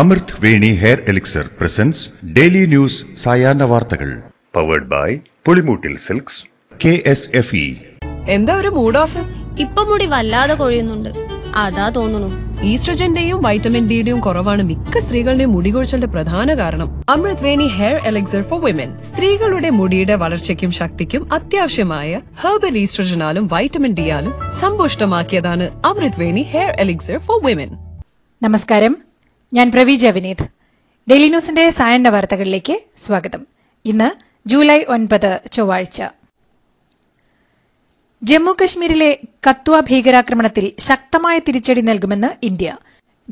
അമൃത് Veni hair elixir presents daily news സായാഹ്ന വാർത്തകൾ powered by Pulimoottil silks K S F എന്താ ഒരു മൂഡ് ഓഫ് ഇപ്പൊ മുടി വല്ലാതെ കൊഴിയുന്നുണ്ട് അതാ തോന്നുന്നു ഈസ്ട്രജന്റെയും വൈറ്റമിൻ ഡിയുടെയും കുറവാണ് മിക്ക സ്ത്രീകളുടെയും മുടി കൊഴിച്ചലിന്റെ പ്രധാന കാരണം അമൃത് Veni hair elixir for women സ്ത്രീകളുടെ മുടിയുടെ വളർച്ചയ്ക്കും ശക്തിക്കും അത്യാവശ്യമായ herbal ഈസ്ട്രജനാലും vitamin ഡിയാലും സമ്പുഷ്ടമാക്കിയതാണ് Amrit Veni hair elixir for women നമസ്കാരം ഞാൻ പ്രവീജ വിനീത് ഡെയിലി ന്യൂസിന്റെ സായണ്ട വാർത്തകളിലേക്ക് സ്വാഗതം ഇന്ന് ജൂലൈ ഒൻപത് ചൊവ്വാഴ്ച ജമ്മുകശ്മീരിലെ കത്വ ഭീകരാക്രമണത്തിൽ ശക്തമായ തിരിച്ചടി നൽകുമെന്ന് ഇന്ത്യ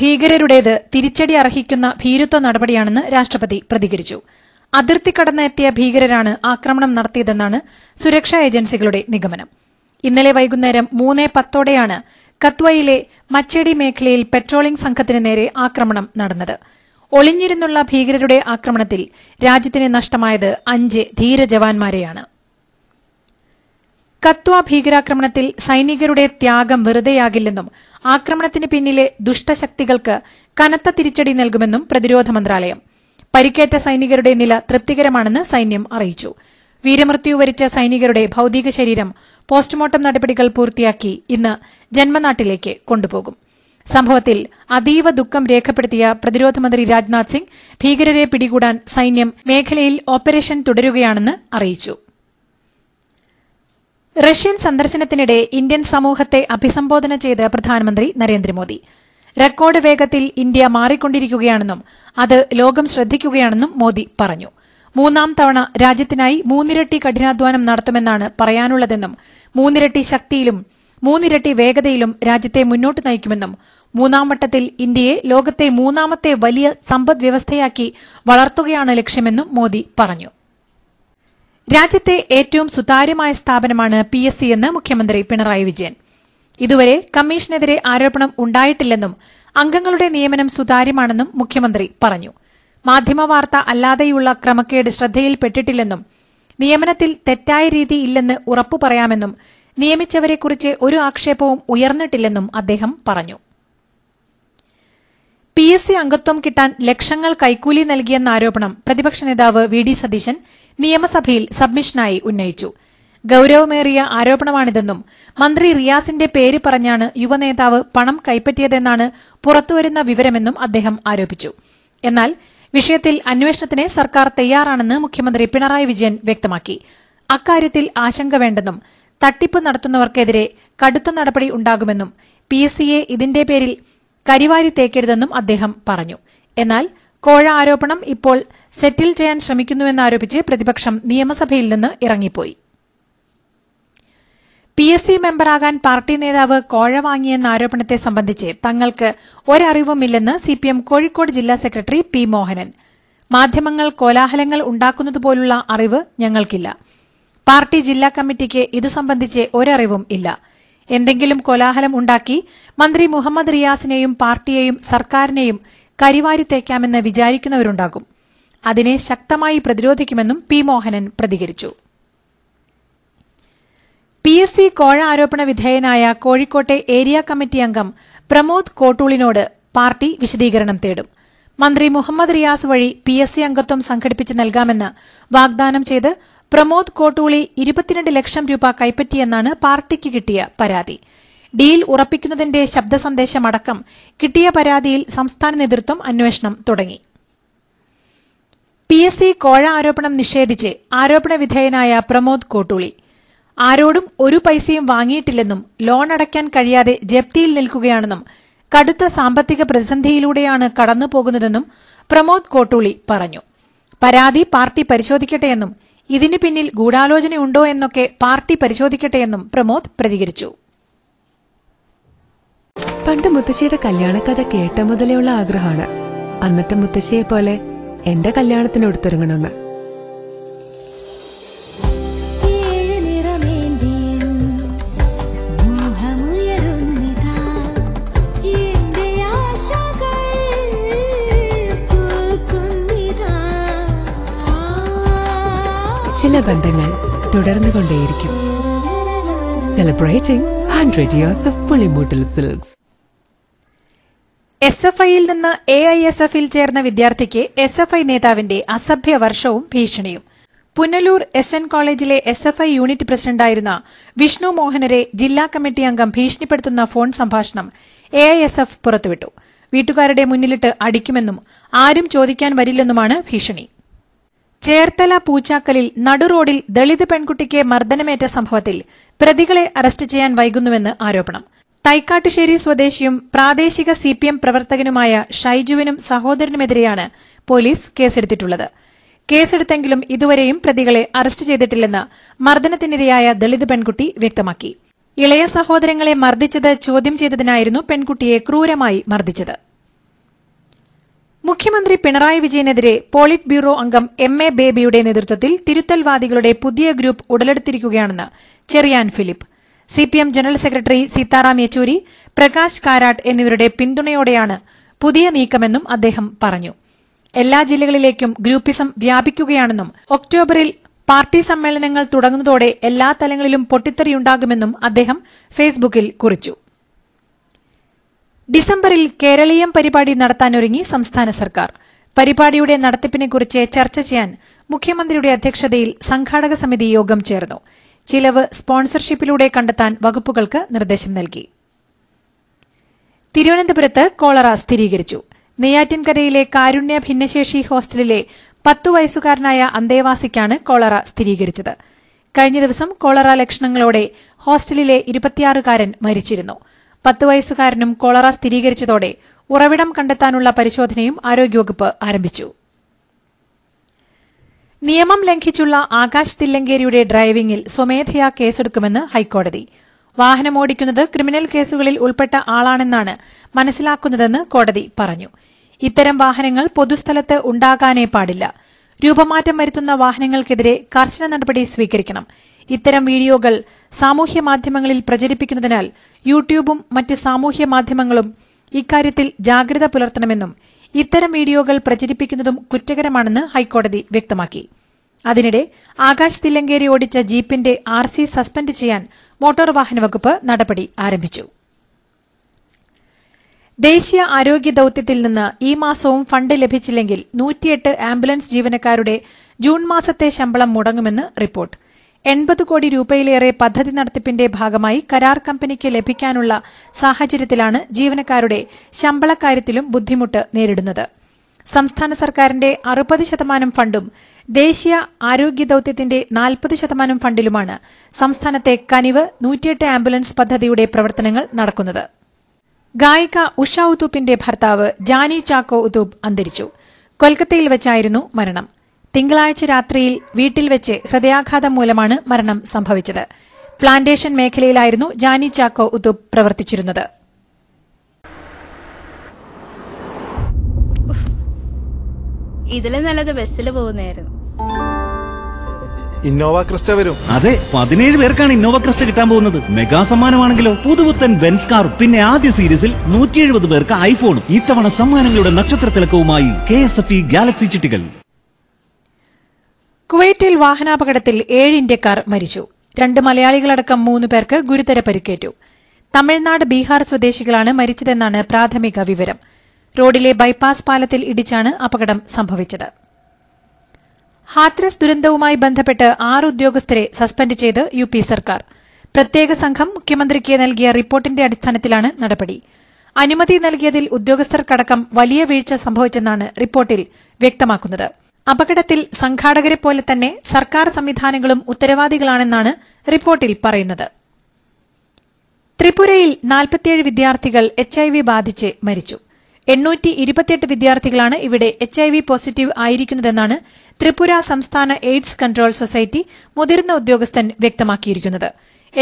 ഭീകരരുടേത് തിരിച്ചടി അർഹിക്കുന്ന ഭീരുത്വ നടപടിയാണെന്ന് രാഷ്ട്രപതി പ്രതികരിച്ചു അതിർത്തി കടന്നെത്തിയ ഭീകരരാണ് ആക്രമണം നടത്തിയതെന്നാണ് സുരക്ഷാ ഏജൻസികളുടെ നിഗമനം ഇന്നലെ വൈകുന്നേരം മൂന്നേ പത്തോടെയാണ് കത്വയിലെ മച്ചടി മേഖലയിൽ പെട്രോളിംഗ് സംഘത്തിന് നേരെ ആക്രമണം നടന്നത് ഒളിഞ്ഞിരുന്നുള്ള ഭീകരരുടെ ആക്രമണത്തിൽ രാജ്യത്തിന് നഷ്ടമായത് അഞ്ച് ധീര കത്വ ഭീകരാക്രമണത്തിൽ സൈനികരുടെ ത്യാഗം വെറുതെയാകില്ലെന്നും ആക്രമണത്തിന് പിന്നിലെ ദുഷ്ടശക്തികൾക്ക് കനത്ത തിരിച്ചടി നൽകുമെന്നും പ്രതിരോധ മന്ത്രാലയം പരിക്കേറ്റ സൈനികരുടെ നില തൃപ്തികരമാണെന്ന് സൈന്യം അറിയിച്ചു വീരമൃത്യു വരിച്ച സൈനികരുടെ ഭൌതിക ശരീരം പോസ്റ്റ്മോർട്ടം നടപടികൾ പൂർത്തിയാക്കി ഇന്ന് ജന്മനാട്ടിലേക്ക് കൊണ്ടുപോകും സംഭവത്തിൽ അതീവ ദുഃഖം രേഖപ്പെടുത്തിയ പ്രതിരോധ മന്ത്രി രാജ്നാഥ് സിംഗ് ഭീകരരെ പിടികൂടാൻ സൈന്യം മേഖലയിൽ ഓപ്പറേഷൻ തുടരുകയാണെന്ന് അറിയിച്ചു റഷ്യൻ സന്ദർശനത്തിനിടെ ഇന്ത്യൻ സമൂഹത്തെ അഭിസംബോധന ചെയ്ത് പ്രധാനമന്ത്രി നരേന്ദ്രമോദി റെക്കോർഡ് വേഗത്തിൽ ഇന്ത്യ മാറിക്കൊണ്ടിരിക്കുകയാണെന്നും അത് ലോകം ശ്രദ്ധിക്കുകയാണെന്നും മോദി പറഞ്ഞു മൂന്നാം തവണ രാജ്യത്തിനായി മൂന്നിരട്ടി കഠിനാധ്വാനം നടത്തുമെന്നാണ് പറയാനുള്ളതെന്നും മൂന്നിരട്ടി ശക്തിയിലും മൂന്നിരട്ടി വേഗതയിലും രാജ്യത്തെ മുന്നോട്ട് നയിക്കുമെന്നും മൂന്നാം വട്ടത്തിൽ ഇന്ത്യയെ ലോകത്തെ മൂന്നാമത്തെ വലിയ സമ്പദ് വ്യവസ്ഥയാക്കി വളർത്തുകയാണ് ലക്ഷ്യമെന്നും മോദി പറഞ്ഞു രാജ്യത്തെ ഏറ്റവും സുതാര്യമായ സ്ഥാപനമാണ് പി എസ് സി എന്ന് മുഖ്യമന്ത്രി പിണറായി വിജയൻ ഇതുവരെ കമ്മീഷനെതിരെ ആരോപണം ഉണ്ടായിട്ടില്ലെന്നും അംഗങ്ങളുടെ നിയമനം സുതാര്യമാണെന്നും മുഖ്യമന്ത്രി പറഞ്ഞു മാധ്യമവാർത്ത അല്ലാതെയുള്ള ക്രമക്കേട് ശ്രദ്ധയിൽപ്പെട്ടിട്ടില്ലെന്നും നിയമനത്തിൽ തെറ്റായ രീതി ഇല്ലെന്ന് ഉറപ്പു പറയാമെന്നും നിയമിച്ചവരെക്കുറിച്ച് ഒരു ആക്ഷേപവും ഉയർന്നിട്ടില്ലെന്നും അദ്ദേഹം പറഞ്ഞു പി എസ് സി അംഗത്വം കിട്ടാൻ ലക്ഷങ്ങൾ കൈക്കൂലി നൽകിയെന്ന ആരോപണം പ്രതിപക്ഷ നേതാവ് വി ഡി സതീശൻ നിയമസഭയിൽ സബ്മിഷനായി ഉന്നയിച്ചു ഗൌരവമേറിയ ആരോപണമാണിതെന്നും മന്ത്രി റിയാസിന്റെ പേര് പറഞ്ഞാണ് യുവനേതാവ് പണം കൈപ്പറ്റിയതെന്നാണ് പുറത്തുവരുന്ന വിവരമെന്നും അദ്ദേഹം ആരോപിച്ചു എന്നാൽ വിഷയത്തിൽ അന്വേഷണത്തിന് സർക്കാർ തയ്യാറാണെന്ന് മുഖ്യമന്ത്രി പിണറായി വിജയൻ വ്യക്തമാക്കി അക്കാര്യത്തിൽ ആശങ്ക വേണ്ടെന്നും തട്ടിപ്പ് നടത്തുന്നവർക്കെതിരെ കടുത്ത നടപടി ഉണ്ടാകുമെന്നും പി എസ് സിയെ ഇതിന്റെ പേരിൽ കരിവാരി തേക്കരുതെന്നും അദ്ദേഹം പറഞ്ഞു എന്നാൽ കോഴ ആരോപണം ഇപ്പോൾ സെറ്റിൽ ചെയ്യാൻ ശ്രമിക്കുന്നുവെന്നാരോപിച്ച് പ്രതിപക്ഷം നിയമസഭയിൽ നിന്ന് ഇറങ്ങിപ്പോയി പി എസ് സി മെമ്പറാകാൻ പാർട്ടി നേതാവ് കോഴ വാങ്ങിയെന്ന ആരോപണത്തെ സംബന്ധിച്ച് തങ്ങൾക്ക് ഒരറിവുമില്ലെന്ന് സി പി എം കോഴിക്കോട് ജില്ലാ സെക്രട്ടറി പി മോഹനൻ മാധ്യമങ്ങൾ കോലാഹലങ്ങൾ ഉണ്ടാക്കുന്നതുപോലുള്ള അറിവ് ഞങ്ങൾക്കില്ല പാർട്ടി ജില്ലാ കമ്മിറ്റിക്ക് ഇതു സംബന്ധിച്ച് ഒരറിവും ഇല്ല എന്തെങ്കിലും കോലാഹലം ഉണ്ടാക്കി മന്ത്രി മുഹമ്മദ് റിയാസിനെയും പാർട്ടിയെയും സർക്കാരിനെയും കരിവാരി തേക്കാമെന്ന് വിചാരിക്കുന്നവരുണ്ടാകും അതിനെ ശക്തമായി പ്രതിരോധിക്കുമെന്നും പി മോഹനൻ പ്രതികരിച്ചു പി എസ് സി കോഴ ആരോപണ വിധേയനായ കോഴിക്കോട്ടെ ഏരിയ കമ്മിറ്റി അംഗം പ്രമോദ് കോട്ടൂളിനോട് പാർട്ടി വിശദീകരണം തേടും മന്ത്രി മുഹമ്മദ് റിയാസ് വഴി പി എസ് സി അംഗത്വം സംഘടിപ്പിച്ച് നൽകാമെന്ന് വാഗ്ദാനം ചെയ്ത് പ്രമോദ് കോട്ടൂളി ഇരുപത്തിരണ്ട് ലക്ഷം രൂപ കൈപ്പറ്റിയെന്നാണ് പാർട്ടിക്ക് കിട്ടിയ പരാതി ഡീൽ ഉറപ്പിക്കുന്നതിന്റെ ശബ്ദ കിട്ടിയ പരാതിയിൽ സംസ്ഥാന നേതൃത്വം അന്വേഷണം തുടങ്ങി പി എസ് സി കോഴ ആരോപണം നിഷേധിച്ച് ആരോപണ വിധേയനായ പ്രമോദ് കോട്ടൂളി ആരോടും ഒരു പൈസയും വാങ്ങിയിട്ടില്ലെന്നും ലോൺ അടയ്ക്കാൻ കഴിയാതെ ജപ്തിയിൽ നിൽക്കുകയാണെന്നും കടുത്ത സാമ്പത്തിക പ്രതിസന്ധിയിലൂടെയാണ് കടന്നുപോകുന്നതെന്നും പ്രമോദ് കോട്ടൂളി പറഞ്ഞു പരാതി പാർട്ടി പരിശോധിക്കട്ടെയെന്നും ഇതിന് പിന്നിൽ ഗൂഢാലോചനയുണ്ടോ എന്നൊക്കെ പാർട്ടി പരിശോധിക്കട്ടെയെന്നും പ്രമോദ് പ്രതികരിച്ചു പണ്ട് മുത്തശ്ശിയുടെ കല്യാണക്കഥ കേട്ട മുതലേ ഉള്ള ആഗ്രഹമാണ് അന്നത്തെ മുത്തശ്ശിയെ പോലെ എന്റെ കല്യാണത്തിനൊടുത്തൊരുങ്ങണമെന്ന് നല്ല ബന്ധങ്ങൾ തുടർന്നു കൊണ്ടേയിരിക്കും celebrating hundred years of Pulimoottil silks S F ഐയിൽ നിന്ന് എ ഐ എസ് എഫിൽ ചേർന്ന വിദ്യാർത്ഥിക്ക് എസ് എഫ് ഐ നേതാവിന്റെ അസഭ്യ വർഷവും ഭീഷണിയും പുനലൂർ എസ് എൻ കോളേജിലെ എസ് എഫ് ഐ യൂണിറ്റ് പ്രസിഡന്റായിരുന്ന വിഷ്ണു മോഹനരെ ജില്ലാ കമ്മിറ്റി അംഗം ഭീഷണിപ്പെടുത്തുന്ന ഫോൺ സംഭാഷണം എ ഐ എസ് എഫ് പുറത്തുവിട്ടു വീട്ടുകാരുടെ മുന്നിലിട്ട് അടിക്കുമെന്നും ആരും ചോദിക്കാൻ വരില്ലെന്നുമാണ് ഭീഷണി ചേർത്തല പൂച്ചാക്കലിൽ നടുറോഡിൽ ദളിത് പെൺകുട്ടിക്ക് മർദ്ദനമേറ്റ സംഭവത്തിൽ പ്രതികളെ അറസ്റ്റ് ചെയ്യാൻ വൈകുന്നുവെന്ന് ആരോപണം തൈക്കാട്ടുശ്ശേരി സ്വദേശിയും പ്രാദേശിക സി പി എം പ്രവർത്തകനുമായ ഷൈജുവിനും സഹോദരനുമെതിരെയാണ് പോലീസ് കേസെടുത്തിട്ടുള്ളത് കേസെടുത്തെങ്കിലും ഇതുവരെയും പ്രതികളെ അറസ്റ്റ് ചെയ്തിട്ടില്ലെന്ന് മർദ്ദനത്തിനിരയായ ദളിത് പെൺകുട്ടി വ്യക്തമാക്കി ഇളയ സഹോദരങ്ങളെ മർദ്ദിച്ചത് ചോദ്യം ചെയ്തതിനായിരുന്നു പെൺകുട്ടിയെ ക്രൂരമായി മർദ്ദിച്ചത് മുഖ്യമന്ത്രി പിണറായി വിജയനെതിരെ പോളിറ്റ് ബ്യൂറോ അംഗം എം എ ബേബിയുടെ നേതൃത്വത്തിൽ തിരുത്തൽവാദികളുടെ പുതിയ ഗ്രൂപ്പ് ഉടലെടുത്തിരിക്കുകയാണെന്ന് Cherian Philip CPM general secretary Sitaram Yechury Prakash Karat എന്നിവരുടെ പിന്തുണയോടെയാണ് പുതിയ നീക്കമെന്നും അദ്ദേഹം പറഞ്ഞു എല്ലാ ജില്ലകളിലേക്കും ഗ്രൂപ്പിസം വ്യാപിക്കുകയാണെന്നും ഒക്ടോബറിൽ പാർട്ടി സമ്മേളനങ്ങൾ തുടങ്ങുന്നതോടെ എല്ലാ തലങ്ങളിലും പൊട്ടിത്തെറിയുണ്ടാകുമെന്നും അദ്ദേഹം ഫേസ്ബുക്കിൽ കുറിച്ചു ഡിസംബറിൽ കേരളീയം പരിപാടി നടത്താനൊരുങ്ങി സംസ്ഥാന സർക്കാർ പരിപാടിയുടെ നടത്തിപ്പിനെക്കുറിച്ച് ചർച്ച ചെയ്യാൻ മുഖ്യമന്ത്രിയുടെ അധ്യക്ഷതയിൽ സംഘാടക സമിതി യോഗം ചേർന്നു ചിലവ് സ്പോൺസർഷിപ്പിലൂടെ കണ്ടെത്താൻ വകുപ്പുകൾക്ക് നിർദ്ദേശം നൽകി തിരുവനന്തപുരത്ത് കോളറ സ്ഥിരീകരിച്ചു നെയ്യാറ്റിൻകരയിലെ കാരുണ്യ ഭിന്നശേഷി ഹോസ്റ്റലിലെ പത്തു വയസ്സുകാരനായ അന്തേവാസിക്കാണ് കോളറ സ്ഥിരീകരിച്ചത് കഴിഞ്ഞ ദിവസം കോളറ ലക്ഷണങ്ങളോടെ ഹോസ്റ്റലിലെ ഇരുപത്തിയാറുകാരൻ മരിച്ചിരുന്നു പത്ത് വയസ്സുകാരനും കോളറ സ്ഥിരീകരിച്ചതോടെ ഉറവിടം കണ്ടെത്താനുള്ള പരിശോധനയും ആരോഗ്യവകുപ്പ് ആരംഭിച്ചു നിയമം ലംഘിച്ചുള്ള ആകാശ് തില്ലങ്കേരിയുടെ ഡ്രൈവിംഗിൽ സ്വമേധയാ കേസെടുക്കുമെന്ന് ഹൈക്കോടതി വാഹനമോടിക്കുന്നത് ക്രിമിനൽ കേസുകളിൽ ഉൾപ്പെട്ട ആളാണെന്നാണ് മനസ്സിലാക്കുന്നതെന്ന് കോടതി പറഞ്ഞു ഇത്തരം വാഹനങ്ങൾ പൊതുസ്ഥലത്ത് ഉണ്ടാകാനേ പാടില്ല രൂപമാറ്റം വരുത്തുന്ന വാഹനങ്ങൾക്കെതിരെ കർശന നടപടി സ്വീകരിക്കണം ഇത്തരം വീഡിയോകൾ സാമൂഹ്യ മാധ്യമങ്ങളിൽ പ്രചരിപ്പിക്കുന്നതിനാൽ യൂട്യൂബും മറ്റ് സാമൂഹ്യ മാധ്യമങ്ങളും ഇക്കാര്യത്തിൽ ജാഗ്രത പുലർത്തണമെന്നും ഇത്തരം വീഡിയോകൾ പ്രചരിപ്പിക്കുന്നതും കുറ്റകരമാണെന്ന് ഹൈക്കോടതി വ്യക്തമാക്കി അതിനിടെ ആകാശ് തില്ലങ്കേരി ഓടിച്ച ജീപ്പിന്റെ ആർ സി സസ്പെൻഡ് ചെയ്യാൻ മോട്ടോർ വാഹന വകുപ്പ് നടപടി ആരംഭിച്ചു ദേശീയ ആരോഗ്യ ദൌത്യത്തിൽ നിന്ന് ഈ മാസവും ഫണ്ട് ലഭിച്ചില്ലെങ്കിൽ നൂറ്റിയെട്ട് ആംബുലൻസ് ജീവനക്കാരുടെ ജൂൺ മാസത്തെ ശമ്പളം മുടങ്ങുമെന്ന് റിപ്പോർട്ട് എൺപത് കോടി രൂപയിലേറെ പദ്ധതി നടത്തിപ്പിന്റെ ഭാഗമായി കരാർ കമ്പനിക്ക് ലഭിക്കാനുള്ള സാഹചര്യത്തിലാണ് ജീവനക്കാരുടെ ശമ്പളക്കാര്യത്തിലും ബുദ്ധിമുട്ട് നേരിടുന്നത് സംസ്ഥാന സർക്കാരിന്റെ അറുപത് ശതമാനം ഫണ്ടും ദേശീയ ആരോഗ്യ ദൌത്യത്തിന്റെ നാൽപ്പത് ശതമാനം ഫണ്ടിലുമാണ് സംസ്ഥാനത്തെ കനിവ് നൂറ്റിയെട്ട് ആംബുലൻസ് പദ്ധതിയുടെ പ്രവർത്തനങ്ങൾ നടക്കുന്നത് ഗായിക ഉഷ ഉത്തൂപ്പിന്റെ ഭർത്താവ് ജാനി ചാക്കോ ഉത്തൂപ്പ് അന്തരിച്ചു കൊൽക്കത്തയിൽ വെച്ചായിരുന്നു മരണം തിങ്കളാഴ്ച രാത്രിയിൽ വീട്ടിൽ വെച്ച് ഹൃദയാഘാതം മൂലമാണ് മരണം സംഭവിച്ചത് പ്ലാന്റേഷൻ മേഖലയിലായിരുന്നു ജാനി ചാക്കോ ഉത്തൂപ്പ് പ്രവർത്തിച്ചിരുന്നത് ഇതിലും നല്ലത് ബസ്സിൽ പോകുന്നതായിരുന്നു ഇന്നോവ ക്രിസ്റ്റ വരും അതെ പതിനേഴ് പേർക്കാണ് ഇന്നോവ ക്രിസ്റ്റ കിട്ടാൻ പോകുന്നത് മെഗാ സമ്മാനമാണെങ്കിലോ പുതുപുത്തൻ ബെൻസ് കാറും പിന്നെ ആദ്യ സീരീസിൽ നൂറ്റി എഴുപത് പേർക്ക് ഐഫോണും ഇത്തവണ സമ്മാനങ്ങളുടെ നക്ഷത്ര തിളക്കവുമായി K S F E galaxy ചിട്ടികൾ കുവൈറ്റിൽ വാഹനാപകടത്തിൽ ഏഴ് ഇന്ത്യക്കാർ മരിച്ചു രണ്ട് മലയാളികളടക്കം മൂന്ന് പേർക്ക് ഗുരുതര പരിക്കേറ്റു തമിഴ്നാട് ബീഹാർ സ്വദേശികളാണ് മരിച്ചതെന്നാണ് പ്രാഥമിക വിവരം റോഡിലെ ബൈപ്പാസ് പാലത്തിൽ ഇടിച്ചാണ് അപകടം സംഭവിച്ചത് ഹാത്രസ് ദുരന്തവുമായി ബന്ധപ്പെട്ട് ആറ് ഉദ്യോഗസ്ഥരെ സസ്പെൻഡ് ചെയ്ത് യു പി സർക്കാർ പ്രത്യേക സംഘം മുഖ്യമന്ത്രിക്ക് നൽകിയ റിപ്പോർട്ടിന്റെ അടിസ്ഥാനത്തിലാണ് നടപടി അനുമതി നൽകിയതിൽ ഉദ്യോഗസ്ഥർക്കടക്കം വലിയ വീഴ്ച സംഭവിച്ചെന്നാണ് റിപ്പോർട്ടിൽ വ്യക്തമാക്കുന്നത് അപകടത്തിൽ സംഘാടകരെ പോലെ തന്നെ സർക്കാർ സംവിധാനങ്ങളും ഉത്തരവാദികളാണെന്നാണ് റിപ്പോർട്ടിൽ പറയുന്നത് ത്രിപുരയിൽ നാൽപ്പത്തിയേഴ് വിദ്യാർത്ഥികൾ എച്ച് ഐ വി ബാധിച്ച് മരിച്ചു എണ്ണൂറ്റി ഇരുപത്തിയെട്ട് വിദ്യാർത്ഥികളാണ് ഇവിടെ എച്ച് ഐ വി പോസിറ്റീവ് ആയിരിക്കുന്നതെന്നാണ് ത്രിപുര സംസ്ഥാന എയ്ഡ്സ് കൺട്രോൾ സൊസൈറ്റി മുതിർന്ന ഉദ്യോഗസ്ഥൻ വ്യക്തമാക്കിയിരിക്കുന്നത്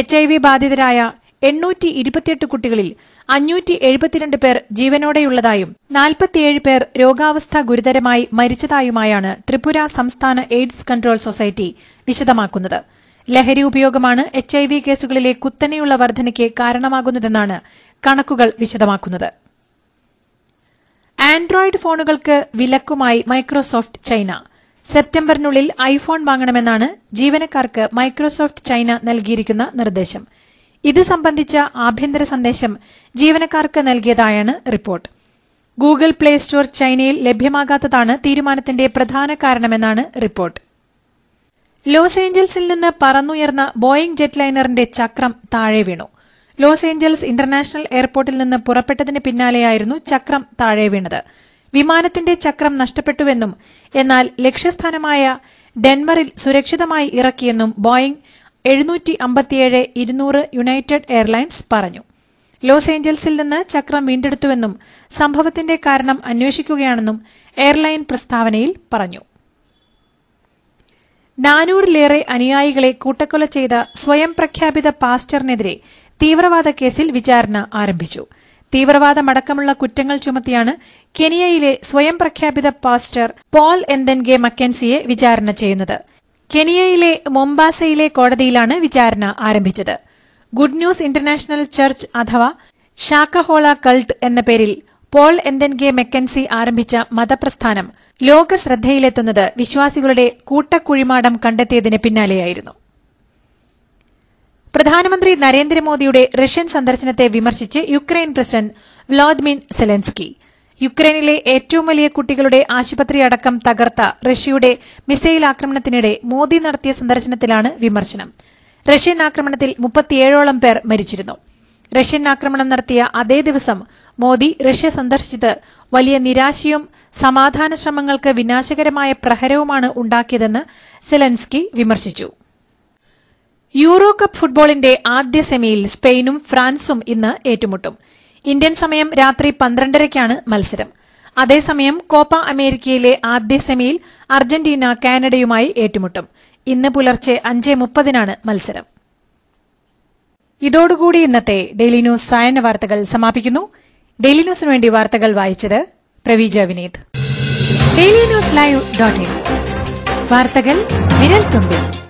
എച്ച് ഐ വി ബാധിതരായ എണ്ണൂറ്റി ഇരുപത്തിയെട്ട് കുട്ടികളിൽ അഞ്ഞൂറ്റി എഴുപത്തിരണ്ട് പേർ ജീവനോടെയുള്ളതായും നാൽപ്പത്തിയേഴ് പേർ രോഗാവസ്ഥ ഗുരുതരമായി മരിച്ചതായുമായാണ് ത്രിപുര സംസ്ഥാന എയ്ഡ്സ് കൺട്രോൾ സൊസൈറ്റി വിശദമാക്കുന്നത് ലഹരി ഉപയോഗമാണ് എച്ച് ഐ വി കേസുകളിലെ കുത്തനെയുള്ള വർധനയ്ക്ക് കാരണമാകുന്നതെന്നാണ് കണക്കുകൾ വിശദമാക്കുന്നത് ആൻഡ്രോയിഡ് ഫോണുകൾക്ക് വിലക്കുമായി മൈക്രോസോഫ്റ്റ് ചൈന സെപ്റ്റംബറിനുള്ളിൽ ഐഫോൺ വാങ്ങണമെന്നാണ് ജീവനക്കാർക്ക് മൈക്രോസോഫ്റ്റ് ചൈന നൽകിയിരിക്കുന്ന നിർദ്ദേശം ഇത് സംബന്ധിച്ച ആഭ്യന്തര സന്ദേശം ജീവനക്കാർക്ക് നൽകിയതായാണ് റിപ്പോർട്ട് ഗൂഗിൾ പ്ലേ സ്റ്റോർ ചൈനയിൽ ലഭ്യമാകാത്തതാണ് തീരുമാനത്തിന്റെ പ്രധാന കാരണമെന്നാണ് റിപ്പോർട്ട് ലോസ് ഏഞ്ചൽസിൽ നിന്ന് പറന്നുയർന്ന ബോയിംഗ് ജെറ്റ് ലൈനറിന്റെ ചക്രം താഴെ വീണു ലോസ് ഏഞ്ചൽസ് ഇന്റർനാഷണൽ എയർപോർട്ടിൽ നിന്ന് പുറപ്പെട്ടതിന് പിന്നാലെയായിരുന്നു ചക്രം താഴെ വീണത് വിമാനത്തിന്റെ ചക്രം നഷ്ടപ്പെട്ടുവെന്നും എന്നാൽ ലക്ഷ്യസ്ഥാനമായ ഡെൻമറിൽ സുരക്ഷിതമായി ഇറക്കിയെന്നും ബോയിംഗ് എഴുന്നൂറ്റി അമ്പത്തിയേഴ് ഇരുന്നൂറ് യുണൈറ്റഡ് എയർലൈൻസ് പറഞ്ഞു ലോസ് ഏഞ്ചൽസിൽ നിന്ന് ചക്രം വീണ്ടെടുത്തുവെന്നും സംഭവത്തിന്റെ കാരണം അന്വേഷിക്കുകയാണെന്നും എയർലൈൻ പ്രസ്താവനയിൽ പറഞ്ഞു നാനൂറിലേറെ അനുയായികളെ കൂട്ടക്കൊല ചെയ്ത സ്വയം പ്രഖ്യാപിത പാസ്റ്ററിനെതിരെ തീവ്രവാദ കേസിൽ വിചാരണ ആരംഭിച്ചു തീവ്രവാദമടക്കമുള്ള കുറ്റങ്ങൾ ചുമത്തിയാണ് കെനിയയിലെ സ്വയം പ്രഖ്യാപിത പാസ്റ്റർ പോൾ എന്തൻഗെ മക്കൻസിയെ വിചാരണ ചെയ്യുന്നത് കെനിയയിലെ മൊംബാസയിലെ കോടതിയിലാണ് വിചാരണ ആരംഭിച്ചത് ഗുഡ് ന്യൂസ് ഇന്റർനാഷണൽ ചർച്ച് അഥവാ ഷാക്കഹോള കൾട്ട് എന്ന പേരിൽ പോൾ എന്തൻ മെക്കൻസി ആരംഭിച്ച മതപ്രസ്ഥാനം ലോക ശ്രദ്ധയിലെത്തുന്നത് വിശ്വാസികളുടെ കൂട്ടക്കുഴിമാടം കണ്ടെത്തിയതിന് പിന്നാലെയായിരുന്നു പ്രധാനമന്ത്രി നരേന്ദ്രമോദിയുടെ റഷ്യൻ സന്ദർശനത്തെ വിമർശിച്ച് യുക്രൈൻ പ്രസിഡന്റ് വ്ളാദിമിർ സെലൻസ്കി യുക്രൈനിലെ ഏറ്റവും വലിയ കുട്ടികളുടെ ആശുപത്രി അടക്കം തകർത്ത റഷ്യയുടെ മിസൈൽ ആക്രമണത്തിനിടെ മോദി നടത്തിയ സന്ദർശനത്തിലാണ് വിമർശനം റഷ്യൻ ആക്രമണത്തിൽ മുപ്പത്തിയേഴോളം പേർ മരിച്ചിരുന്നു റഷ്യൻ ആക്രമണം നടത്തിയ അതേ ദിവസം മോദി റഷ്യ സന്ദർശിച്ചത് വലിയ നിരാശയും സമാധാന ശ്രമങ്ങൾക്ക് വിനാശകരമായ പ്രഹരവുമാണ് ഉണ്ടാക്കിയതെന്ന് സെലൻസ്കി വിമർശിച്ചു യൂറോ കപ്പ് ഫുട്ബോളിന്റെ ആദ്യ സെമിയിൽ സ്പെയിനും ഫ്രാൻസും ഇന്ന് ഏറ്റുമുട്ടും ഇന്ത്യൻ സമയം രാത്രി പന്ത്രണ്ടരയ്ക്കാണ് മത്സരം അതേസമയം കോപ്പ അമേരിക്കയിലെ ആദ്യ സെമിയിൽ അർജന്റീന കാനഡയുമായി ഏറ്റുമുട്ടും ഇന്ന് പുലർച്ചെ അഞ്ച് മുപ്പതിനാണ് മത്സരം ഇതോടുകൂടി ഇന്നത്തെ ഡെയിലി ന്യൂസ് സായന വാർത്തകൾ സമാപിക്കുന്നു ഡെയിലി ന്യൂസിന് വേണ്ടി വാർത്തകൾ വായിച്ചത് Praveeja Vineeth daily news live dot in വാർത്തകൾ വിരൽ തുമ്പിൽ